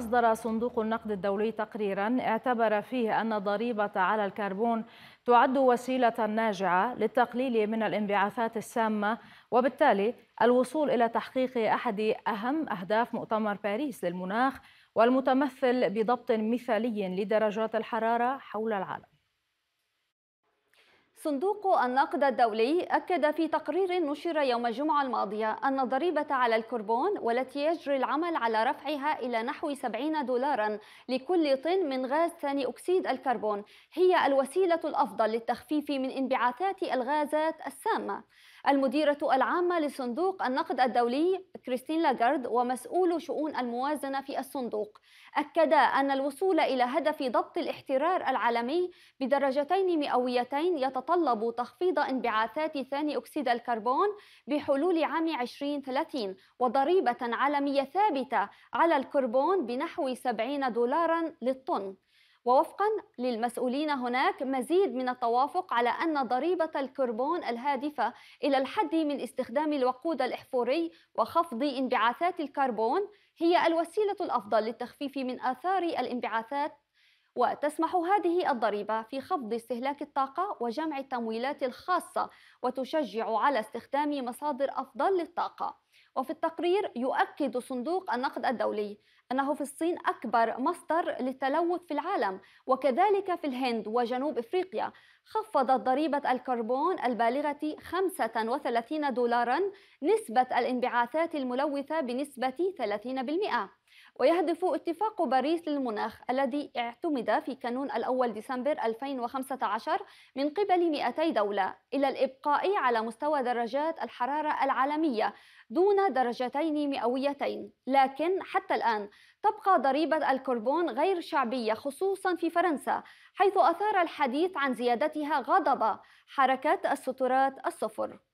أصدر صندوق النقد الدولي تقريرا اعتبر فيه أن ضريبة على الكربون تعد وسيلة ناجعة للتقليل من الانبعاثات السامة وبالتالي الوصول إلى تحقيق أحد أهم أهداف مؤتمر باريس للمناخ والمتمثل بضبط مثالي لدرجات الحرارة حول العالم صندوق النقد الدولي أكد في تقرير نشر يوم الجمعة الماضية أن الضريبة على الكربون والتي يجري العمل على رفعها إلى نحو 70 دولارا لكل طن من غاز ثاني أكسيد الكربون هي الوسيلة الأفضل للتخفيف من انبعاثات الغازات السامة المديرة العامة لصندوق النقد الدولي كريستين لاغارد ومسؤول شؤون الموازنة في الصندوق أكدا أن الوصول إلى هدف ضبط الاحترار العالمي بدرجتين مئويتين يتطلب تخفيض انبعاثات ثاني أكسيد الكربون بحلول عام 2030 وضريبة عالمية ثابتة على الكربون بنحو 70 دولارا للطن ووفقا للمسؤولين هناك مزيد من التوافق على أن ضريبة الكربون الهادفة إلى الحد من استخدام الوقود الإحفوري وخفض انبعاثات الكربون هي الوسيلة الأفضل للتخفيف من آثار الانبعاثات وتسمح هذه الضريبة في خفض استهلاك الطاقة وجمع التمويلات الخاصة وتشجع على استخدام مصادر أفضل للطاقة وفي التقرير يؤكد صندوق النقد الدولي أنه في الصين أكبر مصدر للتلوث في العالم وكذلك في الهند وجنوب إفريقيا خفضت ضريبة الكربون البالغة 35 دولارا نسبة الانبعاثات الملوثة بنسبة 30% ويهدف اتفاق باريس للمناخ الذي اعتمد في كانون الأول ديسمبر 2015 من قبل 200 دولة إلى الإبقاء على مستوى درجات الحرارة العالمية دون درجتين مئويتين لكن حتى الآن تبقى ضريبة الكربون غير شعبية خصوصا في فرنسا حيث أثار الحديث عن زيادتها غضب حركة السترات الصفر